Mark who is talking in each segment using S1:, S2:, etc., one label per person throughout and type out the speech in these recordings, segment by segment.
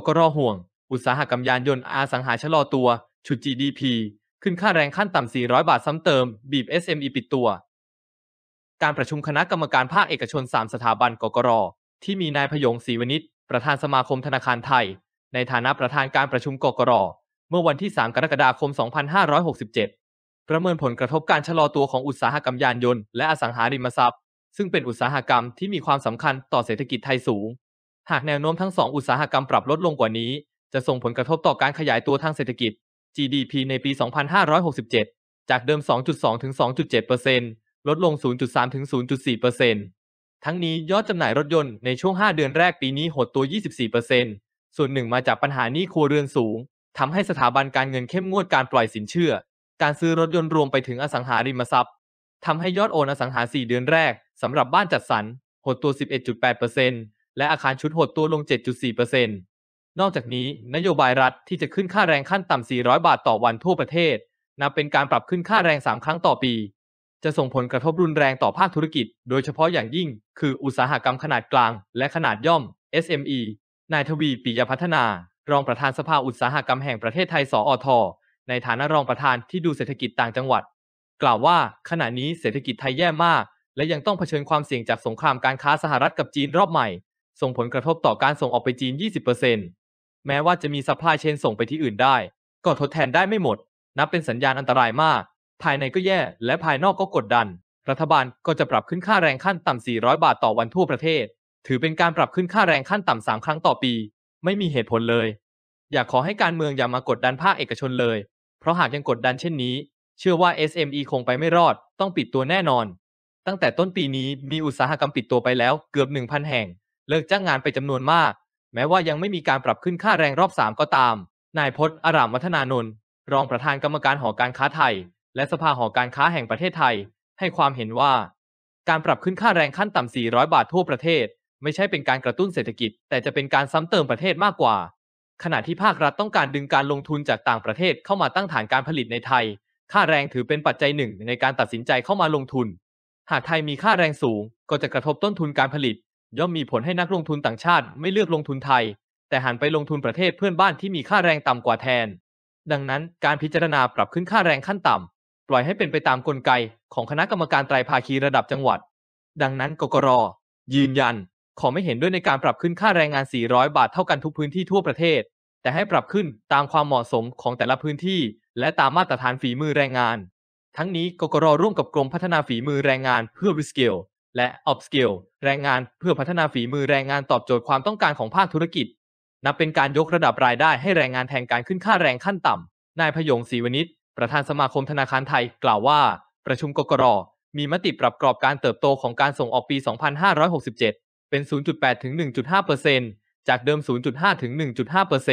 S1: กกรห่วง อุตสาหกรรมยานยนต์อาสังหาชะลอตัว ฉุด GDP ขึ้นค่าแรงขั้นต่ำ 400 บาทซ้ำเติม บีบ SME ปิดตัว การประชุมคณะกรรมการภาคเอกชน 3 สถาบันกกรที่มีนายพยงศรีวณิชประธานสมาคมธนาคารไทย ในฐานะประธานการประชุมกกรเมื่อวันที่ 3 กรกฎาคม 2567 ประเมินผลกระทบการชะลอตัวของอุตสาหกรรมยานยนต์และอสังหาริมทรัพย์ ซึ่งเป็นอุตสาหกรรมที่มีความสำคัญต่อเศรษฐกิจไทยสูงหากแนวโน้มทั้งสองอุตสาหกรรมปรับลดลงกว่านี้ จะส่งผลกระทบต่อการขยายตัวทางเศรษฐกิจ GDP ในปี 2567 จากเดิม 2.2 ถึง 2.7%ลดลง 0.3 ถึง 0.4%ทั้งนี้ยอดจำหน่ายรถยนต์ ในช่วง 5 เดือนแรกปีนี้หดตัว 24%ส่วนหนึ่งมาจากปัญหานี้ครัวเรือนสูง ทำให้สถาบันการเงินเข้มงวดการปล่อยสินเชื่อ การซื้อรถยนต์รวมไปถึงอสังหาริมทรัพย์ทำให้ยอดโอนอสังหา 4 เดือนแรกสำหรับบ้านจัดสรรหดตัว 11.8%และอาคารชุดหดตัวลง 7.4%นอกจากนี้นโยบายรัฐที่จะขึ้นค่าแรงขั้นต่ำ400 บาทต่อวันทั่วประเทศนับเป็นการปรับขึ้นค่าแรง 3 ครั้งต่อปี จะส่งผลกระทบรุนแรงต่อภาคธุรกิจ โดยเฉพาะอย่างยิ่งคืออุตสาหกรรมขนาดกลาง และขนาดย่อม SME นายทวี ปิยพัฒนา รองประธานสภาอุตสาหกรรมแห่งประเทศไทยสอท ในฐานะรองประธานที่ดูเศรษฐกิจต่างจังหวัด กล่าวว่าขณะนี้เศรษฐกิจไทยแย่มาก และยังต้องเผชิญความเสี่ยงจากสงครามการค้าสหรัฐกับจีนรอบใหม่ส่งผลกระทบต่อการส่งออกไปจีน 20%แม้ว่าจะมีซัพพลายเชนส่งไปที่อื่นได้ ก็ทดแทนได้ไม่หมด นับเป็นสัญญาณอันตรายมาก ภายในก็แย่ และภายนอกก็กดดัน รัฐบาลก็จะปรับขึ้นค่าแรงขั้นต่ำ 400 บาทต่อวันทั่วประเทศ ถือเป็นการปรับขึ้นค่าแรงขั้นต่ำ 3 ครั้งต่อปี ไม่มีเหตุผลเลย อยากขอให้การเมืองอย่ามากดดันภาคเอกชนเลย เพราะหากยังกดดันเช่นนี้ เชื่อว่า SME คงไปไม่รอด ต้องปิดตัวแน่นอน ตั้งแต่ต้นปีนี้มีอุตสาหกรรมปิดตัวไปแล้วเกือบ 1,000 แห่งเลิกจ้างงานไปจำนวนมาก แม้ว่ายังไม่มีการปรับขึ้นค่าแรงรอบ 3 ก็ตาม นายพจน์อารามวัฒนานนท์รองประธานกรรมการหอการค้าไทย และสภาหอการค้าแห่งประเทศไทย ให้ความเห็นว่า การปรับขึ้นค่าแรงขั้นต่ำ 400 บาททั่วประเทศ ไม่ใช่เป็นการกระตุ้นเศรษฐกิจ แต่จะเป็นการซ้ำเติมประเทศมากกว่า ขณะที่ภาครัฐต้องการดึงการลงทุนจากต่างประเทศเข้ามาตั้งฐานการผลิตในไทย ค่าแรงถือเป็นปัจจัยหนึ่งในการตัดสินใจเข้ามาลงทุน หากไทยมีค่าแรงสูง ก็จะกระทบต้นทุนการผลิตย่อมมีผลให้นักลงทุนต่างชาติไม่เลือกลงทุนไทย แต่หันไปลงทุนประเทศเพื่อนบ้านที่มีค่าแรงต่ำกว่าแทน ดังนั้นการพิจารณาปรับขึ้นค่าแรงขั้นต่ำปล่อยให้เป็นไปตามกลไกของคณะกรรมการไตรภาคีระดับจังหวัด ดังนั้นกกรยืนยัน ขอไม่เห็นด้วยในการปรับขึ้นค่าแรงงาน 400 บาทเท่ากันทุกพื้นที่ทั่วประเทศ แต่ให้ปรับขึ้นตามความเหมาะสมของแต่ละพื้นที่และตามมาตรฐานฝีมือแรงงาน ทั้งนี้กกรร่วมกับกรมพัฒนาฝีมือแรงงานเพื่อวิสเกลและออ s k i l l แรงงานเพื่อพัฒนาฝีมือแรงงานตอบโจทย์ความต้องการของภาคธุรกิจ นับเป็นการยกระดับรายได้ให้แรงงานแทนการขึ้นค่าแรงขั้นต่ำนายพยงศรีวณิชประธานสมาคมธนาคารไทยกล่าวว่า ประชุมกกร มีมติปรับกรอบการเติบโตของการส่งออกปี 2567 เป็น 0.8 1.5%จากเดิม 0.5 1.5%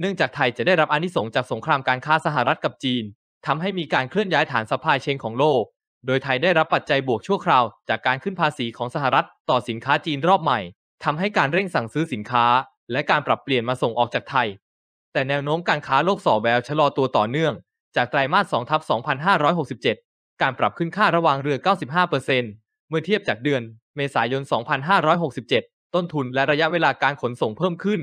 S1: เนื่องจากไทยจะได้รับอนิสงจากสงครามการค้าสหรัฐกับจีนทำให้มีการเคลื่อนย้ายฐานซัพพลายเชนของโลกโดยไทยได้รับปัจจัยบวกชั่วคราว จากการขึ้นภาษีของสหรัฐ ต่อสินค้าจีนรอบใหม่ ทำให้การเร่งสั่งซื้อสินค้า และการปรับเปลี่ยนมาส่งออกจากไทย แต่แนวโน้มการค้าโลกสอแววชะลอตัวต่อเนื่อง จากไตรมาส2ทับ2567 การปรับขึ้นค่าระวางเรือ 95%เมื่อเทียบจากเดือน เมษายน 2567 ต้นทุนและระยะเวลาการขนส่งเพิ่มขึ้น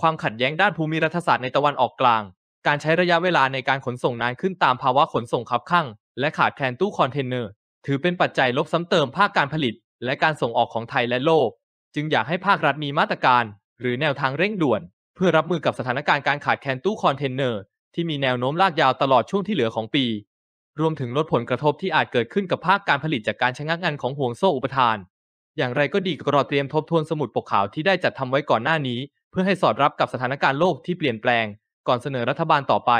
S1: ความขัดแย้งด้านภูมิรัฐศาสตร์ในตะวันออกกลาง การใช้ระยะเวลาในการขนส่งนานขึ้นตามภาวะขนส่งคับข้างและขาดแคลนตู้คอนเทนเนอร์ถือเป็นปัจจัยลบซ้ำเติมภาคการผลิต และการส่งออกของไทยและโลก จึงอยากให้ภาครัฐมีมาตรการ หรือแนวทางเร่งด่วน เพื่อรับมือกับสถานการณ์การ ขาดแคลนตู้คอนเทนเนอร์ที่มีแนวโน้มลากยาวตลอดช่วงที่เหลือของปี รวมถึงลดผลกระทบที่อาจเกิดขึ้นกับภาคการผลิต จากการชะงักงานของห่วงโซ่อุปทาน อย่างไรก็ดีกรอเตรียมทบทวนสมุดปกขาวที่ได้จัดทำไว้ก่อนหน้านี้ เพื่อให้สอดรับกับสถานการณ์โลกที่เปลี่ยนแปลง ก่อนเสนอรัฐบาลต่อไป